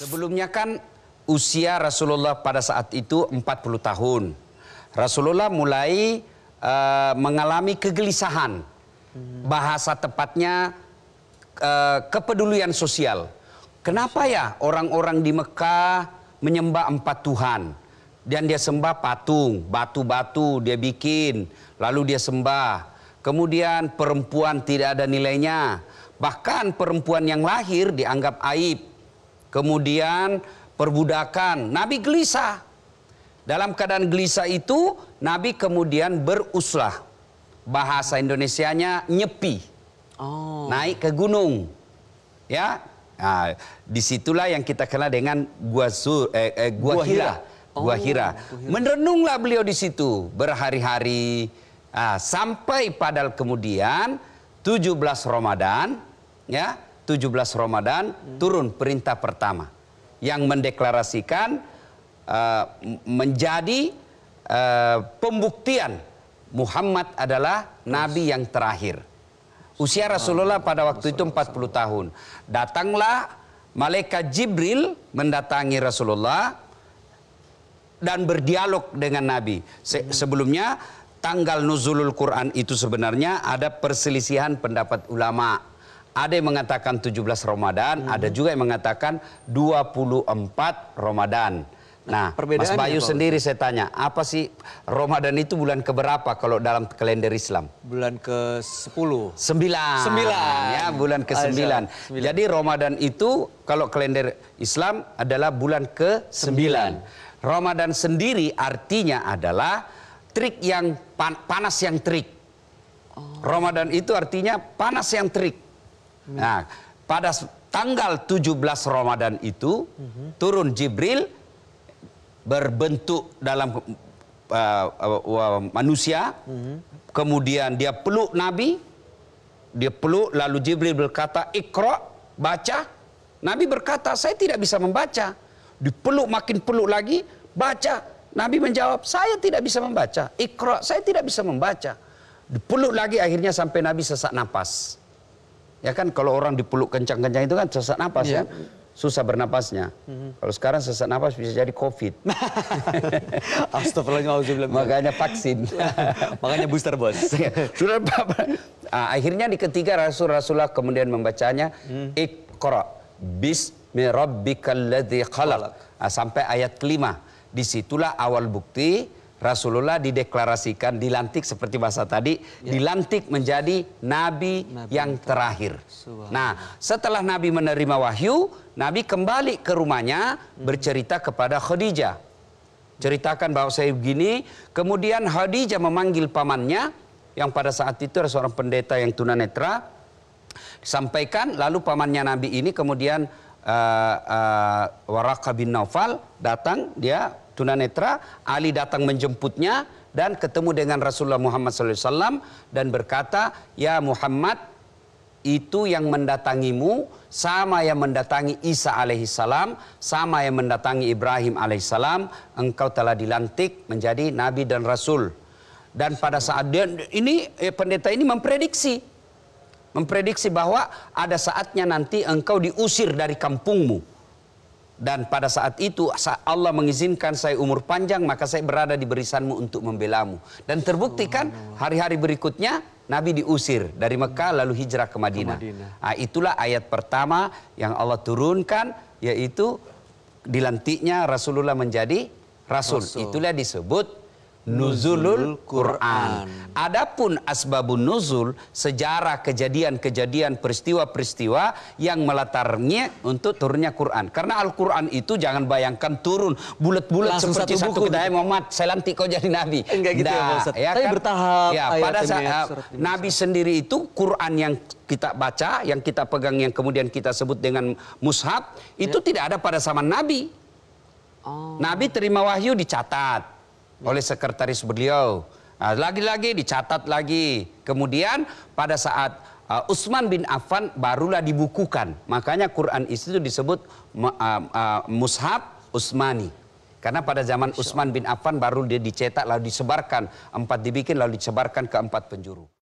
Sebelumnya kan usia Rasulullah pada saat itu 40 tahun. Rasulullah mulai uh, mengalami kegelisahan. Bahasa tepatnya uh, kepedulian sosial. Kenapa ya orang-orang di Mekah menyembah empat Tuhan? Dan dia sembah patung, batu-batu dia bikin, lalu dia sembah. Kemudian perempuan tidak ada nilainya. Bahkan perempuan yang lahir dianggap aib kemudian perbudakan. Nabi gelisah. Dalam keadaan gelisah itu, Nabi kemudian beruslah. Bahasa Indonesianya nyepi. Oh. Naik ke gunung. Ya. Nah, disitulah yang kita kenal dengan gua sur, eh, eh, gua, gua hira. hira. Oh, gua hira. Merenunglah beliau di situ berhari-hari. ah, sampai padahal kemudian 17 Ramadan ya 17 Ramadan turun perintah pertama yang mendeklarasikan uh, menjadi uh, pembuktian Muhammad adalah nabi yang terakhir. Usia Rasulullah pada waktu itu 40 tahun. Datanglah malaikat Jibril mendatangi Rasulullah dan berdialog dengan Nabi. Se hmm. sebelumnya tanggal nuzulul Quran itu sebenarnya ada perselisihan pendapat ulama ada yang mengatakan 17 Ramadan, hmm. ada juga yang mengatakan 24 Ramadan. Nah, Mas Bayu ya, sendiri saya tanya, apa sih Ramadan itu bulan keberapa kalau dalam kalender Islam? Bulan ke-10. Sembilan. Sembilan. Ya, bulan ke-9. Jadi Ramadan itu kalau kalender Islam adalah bulan ke-9. Ramadan sendiri artinya adalah trik yang pan panas yang trik. Oh. Ramadan itu artinya panas yang trik. Nah, pada tanggal 17 Ramadan itu hmm. turun Jibril berbentuk dalam uh, uh, uh, manusia. Hmm. Kemudian dia peluk Nabi, dia peluk lalu Jibril berkata, "Iqra, baca." Nabi berkata, "Saya tidak bisa membaca." Dipeluk makin peluk lagi, baca. Nabi menjawab, "Saya tidak bisa membaca." Iqra, saya tidak bisa membaca. Dipeluk lagi akhirnya sampai Nabi sesak napas ya kan kalau orang dipeluk kencang-kencang itu kan sesak napas ya susah bernapasnya. Mhm. Kalau sekarang sesak napas bisa jadi COVID. Astagfirullahaladzim. Makanya vaksin. Makanya booster bos. Iya. Sudah apa? Ah, akhirnya di ketiga Rasul Rasulah kemudian membacanya mm. Iqra bismi rabbikal ladzi khalaq. Ah, sampai ayat kelima. Disitulah awal bukti Rasulullah dideklarasikan, dilantik seperti bahasa tadi, ya. dilantik menjadi nabi, nabi yang terakhir. Nah, setelah Nabi menerima wahyu, Nabi kembali ke rumahnya hmm. bercerita kepada Khadijah. Ceritakan bahwa saya begini, kemudian Khadijah memanggil pamannya yang pada saat itu adalah seorang pendeta yang tunanetra. Sampaikan lalu pamannya Nabi ini kemudian uh, eh, eh, Waraka bin Naufal datang dia tunanetra Ali datang menjemputnya dan ketemu dengan Rasulullah Muhammad SAW dan berkata ya Muhammad itu yang mendatangimu sama yang mendatangi Isa alaihissalam sama yang mendatangi Ibrahim alaihissalam engkau telah dilantik menjadi nabi dan rasul dan pada saat dia, ini eh, pendeta ini memprediksi memprediksi bahwa ada saatnya nanti engkau diusir dari kampungmu. Dan pada saat itu saat Allah mengizinkan saya umur panjang maka saya berada di berisanmu untuk membelamu. Dan terbukti kan hari-hari berikutnya Nabi diusir dari Mekah lalu hijrah ke Madinah. Ke Madinah. Nah, itulah ayat pertama yang Allah turunkan yaitu dilantiknya Rasulullah menjadi rasul. rasul. Itulah disebut nuzulul Quran. Adapun asbabun nuzul sejarah kejadian-kejadian peristiwa-peristiwa yang melatarnya untuk turunnya Quran. Karena Al-Quran itu jangan bayangkan turun bulat-bulat seperti satu, buku, satu kedai Muhammad saya lantik kau jadi nabi. Enggak gitu nah, ya, ya Tapi kan? bertahap. Ya, pada saat nabi sendiri itu Quran yang kita baca, yang kita pegang, yang kemudian kita sebut dengan mushaf, itu ya. tidak ada pada zaman Nabi. Oh. Nabi terima wahyu dicatat oleh sekretaris beliau. Ah, lagi-lagi uh, dicatat lagi. Kemudian pada saat uh, ah, Utsman bin Affan barulah dibukukan. Makanya Quran itu disebut uh, ah, uh, Mushab Utsmani. Karena pada zaman Utsman bin Affan baru dia dicetak lalu disebarkan, empat dibikin lalu disebarkan ke empat penjuru.